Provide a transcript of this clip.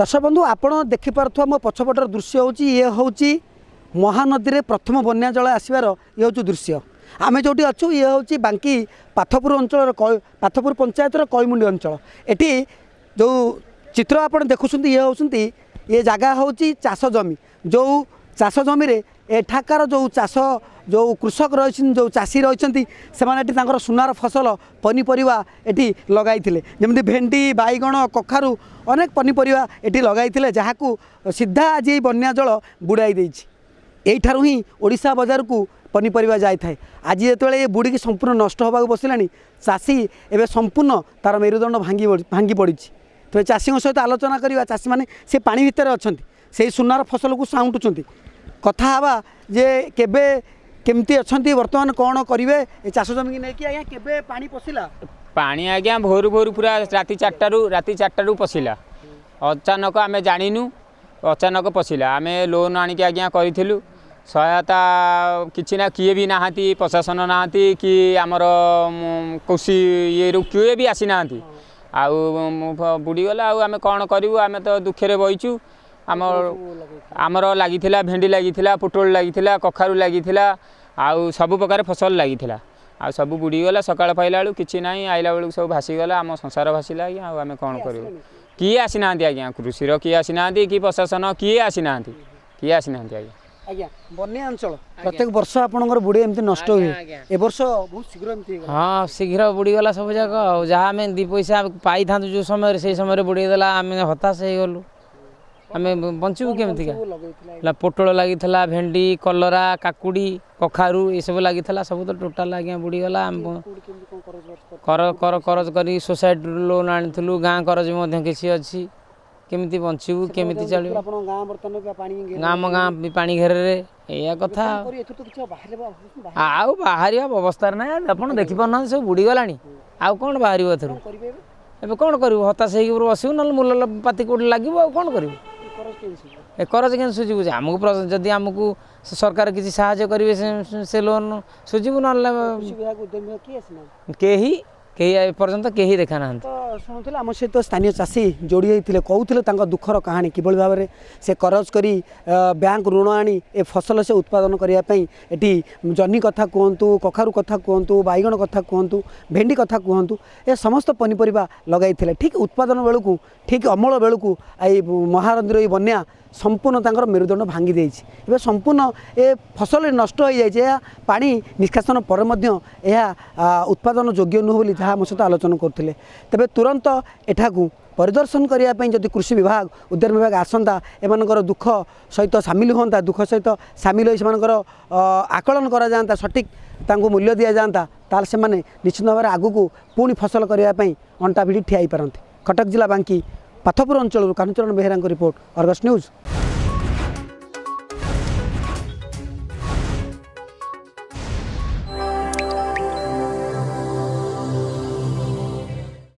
ଦର୍ଶକ ବନ୍ଧୁ ଆପଣ ଦେଖିପାରୁଥିବା ମୋ ପଛପଟର ଦୃଶ୍ୟ ହେଉଛି ଇଏ ହେଉଛି ମହାନଦୀରେ ପ୍ରଥମ ବନ୍ୟା ଜଳ ଆସିବାର ଇଏ ହେଉଛି ଦୃଶ୍ୟ ଆମେ ଯେଉଁଠି ଅଛୁ ଇଏ ହେଉଛି ବାଙ୍କି ପାଥପୁର ଅଞ୍ଚଳର ପାଥପୁର ପଞ୍ଚାୟତର କଇମୁଣ୍ଡି ଅଞ୍ଚଳ ଏଠି ଯେଉଁ ଚିତ୍ର ଆପଣ ଦେଖୁଛନ୍ତି ଇଏ ହେଉଛନ୍ତି ଇଏ ଜାଗା ହେଉଛି ଚାଷ ଜମି ଯେଉଁ ଚାଷ ଜମିରେ ଏଠାକାର ଯେଉଁ ଚାଷ ଯେଉଁ କୃଷକ ରହିଛନ୍ତି ଯେଉଁ ଚାଷୀ ରହିଛନ୍ତି ସେମାନେ ଏଠି ତାଙ୍କର ସୁନାର ଫସଲ ପନିପରିବା ଏଠି ଲଗାଇଥିଲେ ଯେମିତି ଭେଣ୍ଡି ବାଇଗଣ କଖାରୁ ଅନେକ ପନିପରିବା ଏଠି ଲଗାଇଥିଲେ ଯାହାକୁ ସିଧା ଆଜି ଏଇ ବନ୍ୟା ଜଳ ବୁଡ଼ାଇ ଦେଇଛି ଏଇଠାରୁ ହିଁ ଓଡ଼ିଶା ବଜାରକୁ ପନିପରିବା ଯାଇଥାଏ ଆଜି ଯେତେବେଳେ ଏ ବୁଡ଼ିକି ସମ୍ପୂର୍ଣ୍ଣ ନଷ୍ଟ ହେବାକୁ ବସିଲାଣି ଚାଷୀ ଏବେ ସମ୍ପୂର୍ଣ୍ଣ ତା'ର ମେରୁଦଣ୍ଡ ଭାଙ୍ଗି ଭାଙ୍ଗି ପଡ଼ିଛି ତେବେ ଚାଷୀଙ୍କ ସହିତ ଆଲୋଚନା କରିବା ଚାଷୀମାନେ ସେ ପାଣି ଭିତରେ ଅଛନ୍ତି ସେଇ ସୁନାର ଫସଲକୁ ସାଉଁଟୁଛନ୍ତି କଥା ହେବା ଯେ କେବେ কেমতি অনেক বর্তমান কোণ করবে এই চাষ জমি নেই আজ্ঞা কেবে পা পশিলা পা আজ্ঞা ভোর ভোর পুরা রাতে চারটার রাতে চারটার পশিলা অচানক আমি জাণিনু অচানক পশিলা আমি লোন আনিকি আজ্ঞা করেছিলু সহায়তা কিছু না কিয়ে বি নাহাতি প্রশাসন নাহাতি কি আমার কৃষি ইয়েরু কিয়ে বি আসি নাহাতি আউ বুড়িগলা আউ আমি কোণ করবু আমি তো দুঃখের বইছু ଆମର ଆମର ଲାଗିଥିଲା ଭେଣ୍ଡି ଲାଗିଥିଲା ପୋଟଳ ଲାଗିଥିଲା କଖାରୁ ଲାଗିଥିଲା ଆଉ ସବୁ ପ୍ରକାର ଫସଲ ଲାଗିଥିଲା ଆଉ ସବୁ ବୁଡ଼ିଗଲା ସକାଳ ପାଇଲା ବେଳକୁ କିଛି ନାହିଁ ଆଇଲା ବେଳକୁ ସବୁ ଭାସିଗଲା ଆମ ସଂସାର ଭାସିଲା ଆଜ୍ଞା ଆଉ ଆମେ କ'ଣ କରିବୁ କିଏ ଆସିନାହାନ୍ତି ଆଜ୍ଞା କୃଷିର କିଏ ଆସିନାହାନ୍ତି କି ପ୍ରଶାସନ କିଏ ଆସିନାହାନ୍ତି କିଏ ଆସିନାହାନ୍ତି ଆଜ୍ଞା ବନ୍ୟା ଅଞ୍ଚଳ ପ୍ରତ୍ୟେକ ବର୍ଷ ଆପଣଙ୍କର ବୁଡ଼ି ଏମିତି ନଷ୍ଟ ହୁଏ ଏ ବର୍ଷ ବହୁତ ଶୀଘ୍ର ଏମିତି ହଁ ଶୀଘ୍ର ବୁଡ଼ିଗଲା ସବୁ ଯାକ ଆଉ ଯାହା ଆମେ ଦୁଇ ପଇସା ପାଇଥାନ୍ତୁ ଯେଉଁ ସମୟରେ ସେଇ ସମୟରେ ବୁଡ଼ିଦେଲା ଆମେ ହତାଶ ହେଇଗଲୁ ଆମେ ବଞ୍ଚିବୁ କେମିତିକା ହେଲା ପୋଟଳ ଲାଗିଥିଲା ଭେଣ୍ଡି କଲରା କାକୁଡ଼ି କଖାରୁ ଏସବୁ ଲାଗିଥିଲା ସବୁ ତ ଟୋଟାଲ ଆଜ୍ଞା ବୁଡ଼ିଗଲା ଆମେ କର କରଜ କରି ସୋସାଇଟିରୁ ଲୋନ୍ ଆଣିଥିଲୁ ଗାଁ କରଜ ମଧ୍ୟ କିଛି ଅଛି କେମିତି ବଞ୍ଚିବୁ କେମିତି ଚଳିବୁ ଗାଁ ଆମ ଗାଁ ବି ପାଣି ଘେରରେ ଏଇଆ କଥା ଆଉ ବାହାରିବା ବ୍ୟବସ୍ଥାରେ ନାହିଁ ଆପଣ ଦେଖିପାରୁନାହାନ୍ତି ସବୁ ବୁଡ଼ିଗଲାଣି ଆଉ କ'ଣ ବାହାରିବ ଏଥିରୁ ଏବେ କ'ଣ କରିବୁ ହତାଶ ହେଇକି ବସିବୁ ନହେଲେ ମୂଲ ପାତି କେଉଁଠି ଲାଗିବୁ ଆଉ କ'ଣ କରିବୁ କରଜ କେମିତି ସୁଝିବୁ ଯେ ଆମକୁ ଯଦି ଆମକୁ ସରକାର କିଛି ସାହାଯ୍ୟ କରିବେ ସେ ଲୋନ୍ ସୁଝିବୁ ନହେଲେ କେହି କେହି ଏପର୍ଯ୍ୟନ୍ତ କେହି ଦେଖା ନାହାନ୍ତି ଶୁଣୁଥିଲେ ଆମ ସହିତ ସ୍ଥାନୀୟ ଚାଷୀ ଯୋଡ଼ି ହୋଇଥିଲେ କହୁଥିଲେ ତାଙ୍କ ଦୁଃଖର କାହାଣୀ କିଭଳି ଭାବରେ ସେ କରଜ କରି ବ୍ୟାଙ୍କ ଋଣ ଆଣି ଏ ଫସଲ ସେ ଉତ୍ପାଦନ କରିବା ପାଇଁ ଏଠି ଜହ୍ନି କଥା କୁହନ୍ତୁ କଖାରୁ କଥା କୁହନ୍ତୁ ବାଇଗଣ କଥା କୁହନ୍ତୁ ଭେଣ୍ଡି କଥା କୁହନ୍ତୁ ଏ ସମସ୍ତ ପନିପରିବା ଲଗାଇଥିଲେ ଠିକ୍ ଉତ୍ପାଦନ ବେଳକୁ ଠିକ୍ ଅମଳ ବେଳକୁ ଏଇ ମହାରନ୍ଦିର ଏଇ ବନ୍ୟା ସମ୍ପୂର୍ଣ୍ଣ ତାଙ୍କର ମେରୁଦଣ୍ଡ ଭାଙ୍ଗି ଦେଇଛି ଏବେ ସମ୍ପୂର୍ଣ୍ଣ ଏ ଫସଲରେ ନଷ୍ଟ ହୋଇଯାଇଛି ଏହା ପାଣି ନିଷ୍କାସନ ପରେ ମଧ୍ୟ ଏହା ଉତ୍ପାଦନ ଯୋଗ୍ୟ ନୁହେଁ ବୋଲି ଯାହା ମୋ ସହିତ ଆଲୋଚନା କରୁଥିଲେ ତେବେ ତୁରନ୍ତ ଏଠାକୁ ପରିଦର୍ଶନ କରିବା ପାଇଁ ଯଦି କୃଷି ବିଭାଗ ଉଦ୍ୟାନ ବିଭାଗ ଆସନ୍ତା ଏମାନଙ୍କର ଦୁଃଖ ସହିତ ସାମିଲ ହୁଅନ୍ତା ଦୁଃଖ ସହିତ ସାମିଲ ହୋଇ ସେମାନଙ୍କର ଆକଳନ କରାଯାଆନ୍ତା ସଠିକ୍ ତାଙ୍କୁ ମୂଲ୍ୟ ଦିଆଯାଆନ୍ତା ତାହେଲେ ସେମାନେ ନିଶ୍ଚିତ ଭାବରେ ଆଗକୁ ପୁଣି ଫସଲ କରିବା ପାଇଁ ଅଣ୍ଟା ଭିଡ଼ି ଠିଆ ହୋଇପାରନ୍ତି କଟକ ଜିଲ୍ଲା ବାଙ୍କୀ ପାଥପୁର ଅଞ୍ଚଳରୁ କାଞ୍ଚନ ବେହେରାଙ୍କ ରିପୋର୍ଟ ଅର୍ଗସ୍ ନ୍ୟୁଜ୍